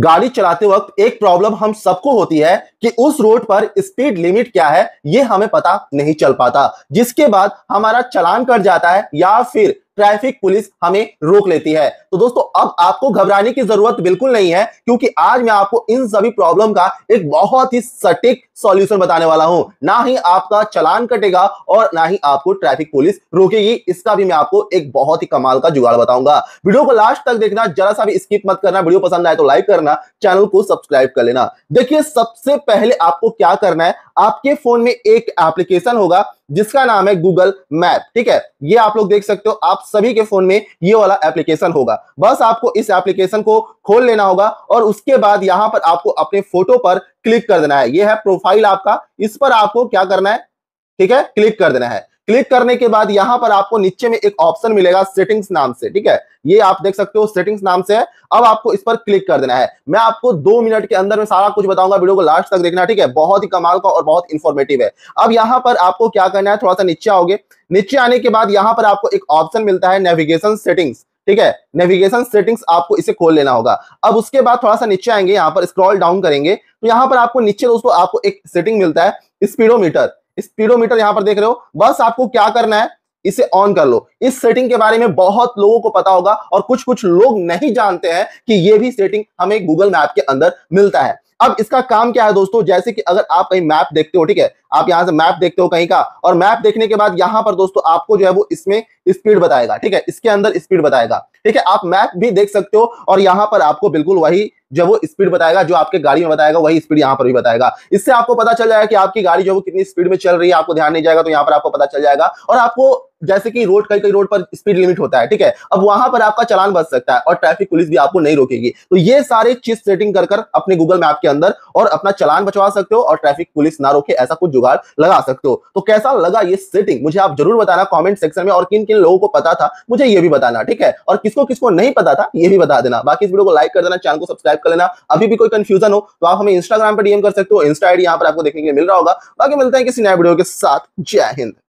गाड़ी चलाते वक्त एक प्रॉब्लम हम सबको होती है कि उस रोड पर स्पीड लिमिट क्या है ये हमें पता नहीं चल पाता जिसके बाद हमारा चलान कट जाता है या फिर ट्रैफिक पुलिस हमें रोक लेती है तो दोस्तों अब आपको घबराने की जरूरत बिल्कुल नहीं है क्योंकि आज मैं आपको इन सभी प्रॉब्लम का एक बहुत ही सटीक सॉल्यूशन बताने वाला हूं ना ही आपका चलान कटेगा और ना ही आपको ट्रैफिक पुलिस रोकेगी इसका भी मैं आपको एक बहुत ही कमाल का जुगाड़ बताऊंगा वीडियो को लास्ट तक देखना जरा सा भी स्किप मत करना वीडियो पसंद आए तो लाइक करना चैनल को सब्सक्राइब कर लेना देखिए सबसे पहले आपको क्या करना है आपके फोन में एक एप्लीकेशन होगा जिसका नाम है गूगल मैप ठीक है ये आप लोग देख सकते हो आप सभी के फोन में ये वाला एप्लीकेशन होगा बस आपको इस एप्लीकेशन को खोल लेना होगा और उसके बाद यहां पर आपको अपने फोटो पर क्लिक कर देना है ये है प्रोफाइल आपका इस पर आपको क्या करना है ठीक है क्लिक कर देना है क्लिक करने के बाद यहां पर आपको नीचे में एक ऑप्शन मिलेगा सेटिंग्स नाम से ठीक है ये आप देख सकते हो सेटिंग्स नाम से है अब आपको इस पर क्लिक कर देना है मैं आपको दो मिनट के अंदर में सारा कुछ बताऊंगा वीडियो को लास्ट तक देखना ठीक है बहुत ही कमाल का और बहुत इंफॉर्मेटिव है अब यहां पर आपको क्या करना है थोड़ा सा नीचे आओगे नीचे आने के बाद यहां पर आपको एक ऑप्शन मिलता है नेविगेशन सेटिंग्स ठीक है नेविगेशन सेटिंग्स आपको इसे खोल लेना होगा अब उसके बाद थोड़ा सा नीचे आएंगे यहां पर स्क्रॉल डाउन करेंगे तो यहां पर आपको नीचे दोस्तों आपको एक सेटिंग मिलता है स्पीडोमीटर स्पीडोमीटर यहां पर देख रहे हो बस आपको क्या करना है इसे ऑन कर लो इस सेटिंग के बारे में बहुत लोगों को पता होगा और कुछ कुछ लोग नहीं जानते हैं कि यह भी सेटिंग हमें गूगल मैप के अंदर मिलता है अब इसका काम क्या है दोस्तों जैसे कि अगर आप कहीं मैप देखते हो ठीक है आप यहां से मैप देखते हो कहीं का और मैप देखने के बाद यहां पर दोस्तों आपको जो है वो इसमें स्पीड बताएगा ठीक है इसके अंदर स्पीड बताएगा ठीक है आप मैप भी देख सकते हो और यहां पर आपको बिल्कुल वही जो वो स्पीड बताएगा जो आपके गाड़ी में बताएगा वही स्पीड यहाँ पर भी बताएगा इससे आपको पता चल जाएगा कि आपकी गाड़ी जो वो कितनी स्पीड में चल रही है आपको ध्यान नहीं जाएगा तो यहाँ पर आपको पता चल जाएगा और आपको जैसे कि रोड कई कई रोड पर स्पीड लिमिट होता है ठीक है अब वहां पर आपका चलान बच सकता है और ट्रैफिक पुलिस भी आपको नहीं रोकेगी तो ये सारे चीज सेटिंग कर कर अपने गूगल मैप के अंदर और अपना चलान बचवा सकते हो और ट्रैफिक पुलिस ना रोके ऐसा कुछ जुगाड़ लगा सकते हो तो कैसा लगा ये सेटिंग मुझे आप जरूर बताना कॉमेंट सेक्शन में और किन किन लोगों को पता था मुझे ये भी बताना ठीक है और किसको किसको नहीं पता था ये भी बता देना बाकी इस वीडियो को लाइक कर देना चैनल को सब्सक्राइब कर लेना अभी भी कोई कंफ्यूजन हो तो आप हमें इंस्टाग्राम पर डीएम कर सकते हो इंस्टा आईडी यहाँ पर आपको देखने के लिए मिल रहा होगा बाकी मिलते हैं किसी नए वीडियो के साथ जय हिंद